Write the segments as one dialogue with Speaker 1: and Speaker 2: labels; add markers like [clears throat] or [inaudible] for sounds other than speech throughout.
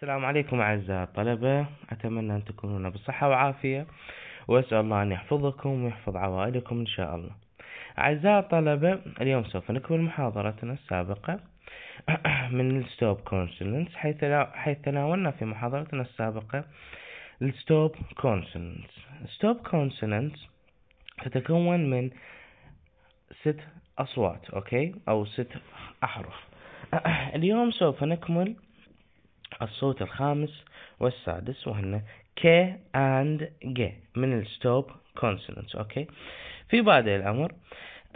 Speaker 1: السلام عليكم أعزائي الطلبة أتمنى أن تكونون بصحة وعافية وأسأل الله أن يحفظكم ويحفظ عوائلكم إن شاء الله أعزائي الطلبة اليوم سوف نكمل محاضرتنا السابقة [clears throat] من الستوب كونسلنس حيث تناولنا في محاضرتنا السابقة الستوب كونسلنس الستوب كونسلنس تتكون من ست أصوات أوكي أو ست أحرف [clears throat] اليوم سوف نكمل الصوت الخامس والسادس وهن ك and ج من الستوب كونسوننتس اوكي في بادئ الامر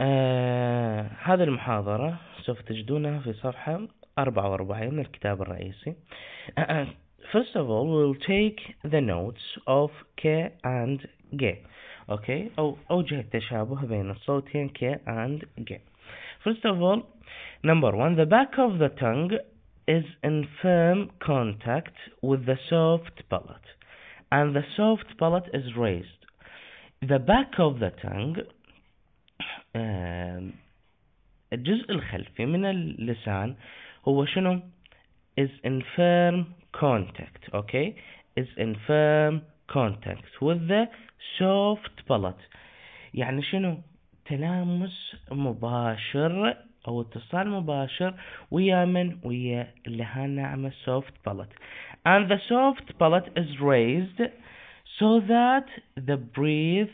Speaker 1: آه هذه المحاضرة سوف تجدونها في صفحة 44 من الكتاب الرئيسي [coughs] First of all, we'll take the notes of K and G. Okay? أو أوجه التشابه بين الصوتين K and G. First of all, number one, the back of the tongue is in firm contact with the soft palate and the soft palate is raised. The back of the tongue um, الجزء الخلفي من اللسان هو شنو is in firm contact okay is in firm contact with the soft palate يعني شنو تلامس مباشر او اتصال مباشر ويا من ويا اللي هنعمل soft palate and the soft palate is raised so that the breath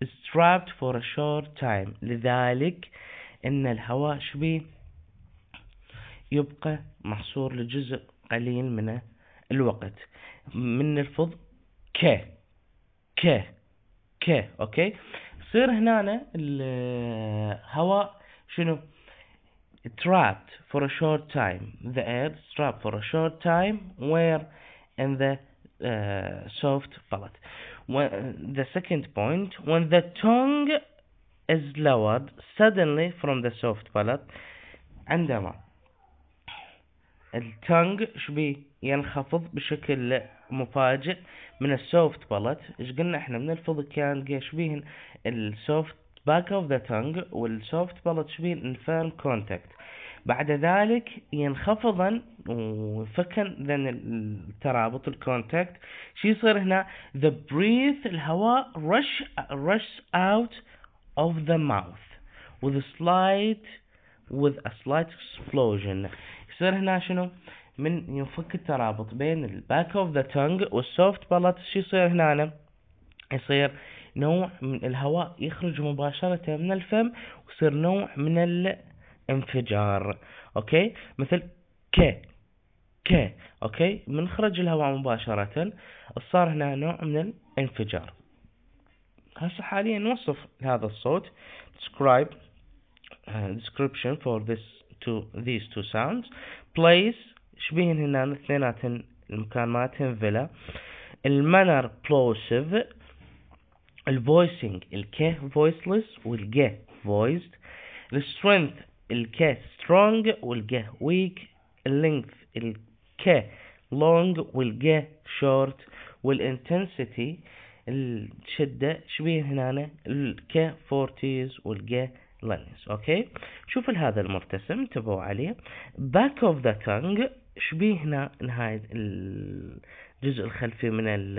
Speaker 1: is trapped for a short time لذلك ان الهواء شبي يبقى محصور لجزء قليل من الوقت من الفض ك ك ك اوكي صير هنا الهواء شنو trapped for a short time. The air trapped for a short time where in the uh, soft palate. When, the second point, when the tongue is lowered suddenly from the soft palate The عندما التونج شبيه ينخفض بشكل مفاجئ من السوفت بالت ايش قلنا احنا بنلفظ كان شبيه السوفت back of the tongue والsoft palate spiel infirm contact بعد ذلك ينخفضا وفكا ذن الترابط الكونتاكت شو يصير هنا the breath الهواء rush rush out of the mouth with a slight with a slight explosion يصير هنا شنو من ينفك الترابط بين الباك اوف ذا تونج والسوفت بالات شو يصير هنا يصير نوع من الهواء يخرج مباشرة من الفم ويصير نوع من الانفجار اوكي مثل ك ك اوكي خرج الهواء مباشرة صار هنا نوع من الانفجار هسه حاليا نوصف هذا الصوت describe uh, description for this two these two sounds place شبيهن هنا اثنيناتن المكان مالتهم فيلا المانر بلوسيف الفويسنج الك فويسلس والج فويسد السترينث الك سترونج والج ويك اللينث الك لونج والج شورت والانتنسيتي الشدة شبيه هنا الك فورتيز والج لنس اوكي شوف هذا المرتسم انتبهوا عليه باك اوف ذا تانج شبيه هنا نهاية الجزء الخلفي من ال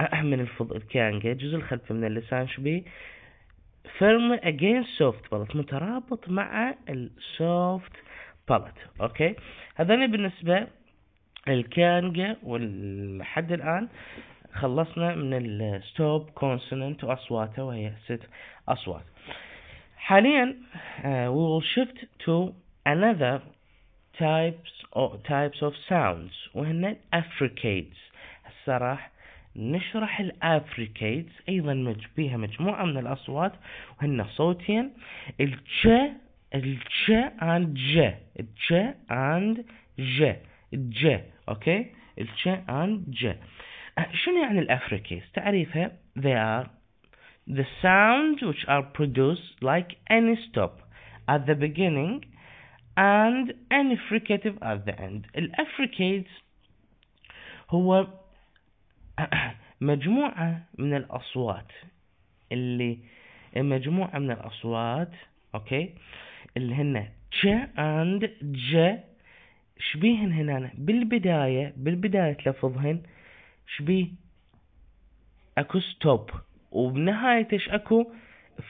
Speaker 1: من الفض الكيانجا الجزء الخلفي من اللسان شبيه فيرم اجين سوفت بالت مترابط مع السوفت بالت اوكي هذان بالنسبه الكانجا ولحد الان خلصنا من الستوب كونسوننت واصواته وهي ست اصوات حاليا وي آه، we will shift to another types or types of sounds وهن الافريكيتس الصراحه نشرح الافريكيتس ايضا فيها مجموعة من الاصوات وهن صوتين الجا الجا اند جا الجا اند جا الجا اوكي الجا اند جا شنو يعني الافريكيتس تعريفها they are the sounds which are produced like any stop at the beginning and any fricative at the end. الافريكيتس هو [clears throat] مجموعة من الأصوات اللي مجموعة من الأصوات أوكي اللي هن تش أند ج شبيهن هنا بالبداية بالبداية تلفظهن شبيه اكو ستوب وبنهاية اكو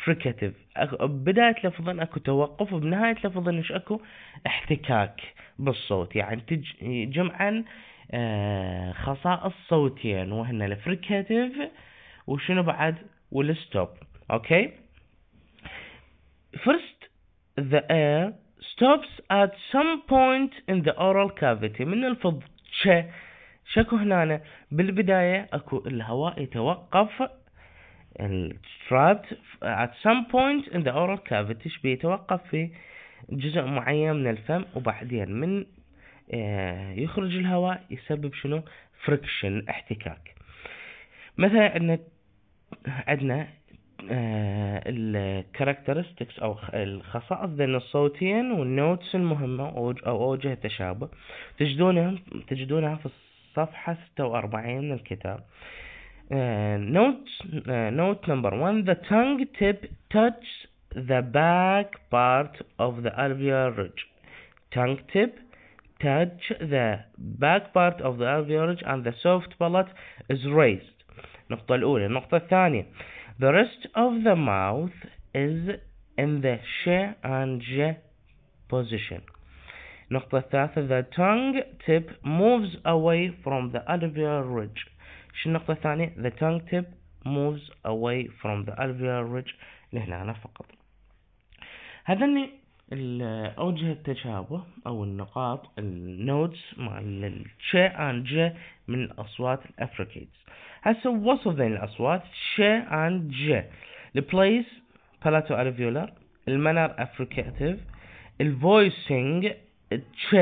Speaker 1: فريكاتيف بداية لفظن اكو توقف وبنهاية لفظن ايش اكو احتكاك بالصوت يعني جمعا خصائص صوتين وهن الفريكاتيف وشنو بعد والستوب اوكي first the air stops at some point in the oral cavity من الفض ش شكو هنا بالبداية اكو الهواء يتوقف trapped at some point in the oral cavity بيتوقف في جزء معين من الفم وبعدين من آه، يخرج الهواء يسبب شنو فريكشن احتكاك مثلا عندنا عندنا آه، الكاركترستكس او الخصائص بين الصوتين والنوتس المهمه او اوجه التشابه تجدونها تجدونها في الصفحه 46 من الكتاب نوت نوت نمبر 1 the tongue tip touches the back part of the alveolar ridge tongue tip touch the back part of the alveolus and the soft palate is raised نقطة الأولى نقطة الثانية The rest of the mouth is in the sh and j position نقطة الثالثة The tongue tip moves away from the alveolar ridge شو النقطة الثانية The tongue tip moves away from the alveolar ridge لهنا فقط هذني أوجه التشابه أو النقاط النوتس مع الش عن ج من أصوات الأفريكيتس هسه وصف بين الأصوات ش عن ج البلايس بلاتو ألفيولار المنر أفريكاتيف الفويسينج تش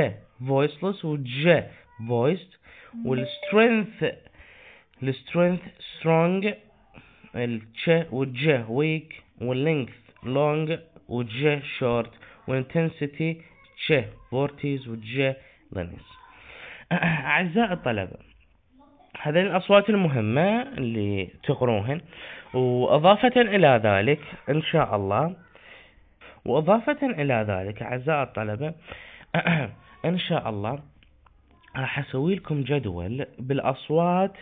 Speaker 1: فويسلس وج فويست والسترينث السترينث سترونج التش والج ويك واللينث لونج وج شورت وانتنسيتي تش فورتيز وجي لينز أعزائي الطلبة هذه الأصوات المهمة اللي تقروهن وإضافة إلى ذلك إن شاء الله وإضافة إلى ذلك أعزائي الطلبة [clears throat] إن شاء الله راح أسوي لكم جدول بالأصوات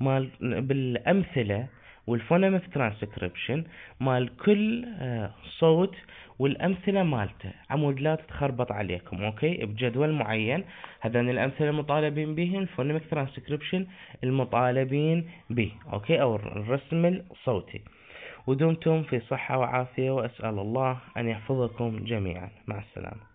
Speaker 1: مال بالأمثلة والفونيميك ترانسكريبشن مال كل آه، صوت والامثله مالته عمود لا تتخربط عليكم اوكي بجدول معين هذان الامثله المطالبين به الفونيميك ترانسكريبشن المطالبين به اوكي او الرسم الصوتي ودمتم في صحه وعافيه واسال الله ان يحفظكم جميعا مع السلامه